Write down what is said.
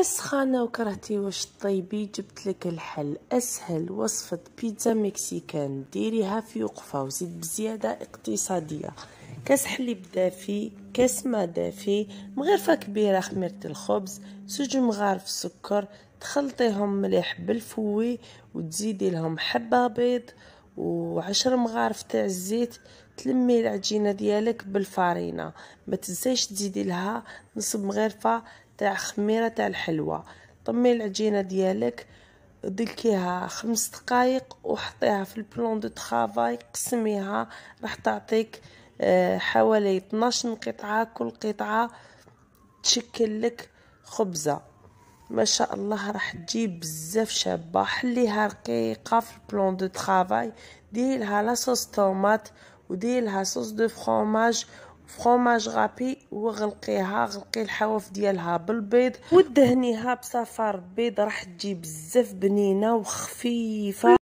أسخانة وكرهتي واش طيبي جبتلك الحل أسهل وصفة بيتزا مكسيكان ديريها في وقفة وزيد بزيادة اقتصادية كاس حليب دافي كاس ما دافي مغرفة كبيرة خميرة الخبز زوج مغارف سكر تخلطيهم مليح بالفوي وتزيدي لهم حبة بيض وعشر مغارف تاع الزيت تلمي العجينه ديالك بالفارينه ما تنسيش تزيدي لها نص مغرفه تاع خميره تاع الحلوى طمي العجينه ديالك دلكيها خمس دقائق وحطيها في البلون دو طرافاي قسميها راح تعطيك آه، حوالي 12 قطعه كل قطعه تشكل لك خبزه ما شاء الله راح تجيب بزاف شابه حليها رقيقه في البلون دو طرافاي ديري لها لاصوص طوماط وديري لها صوص دو فرماج فرماج غابي وغلقيها غلقي الحواف ديالها بالبيض ودهنيها بصفار بيض راح تجي بزاف بنينه وخفيفه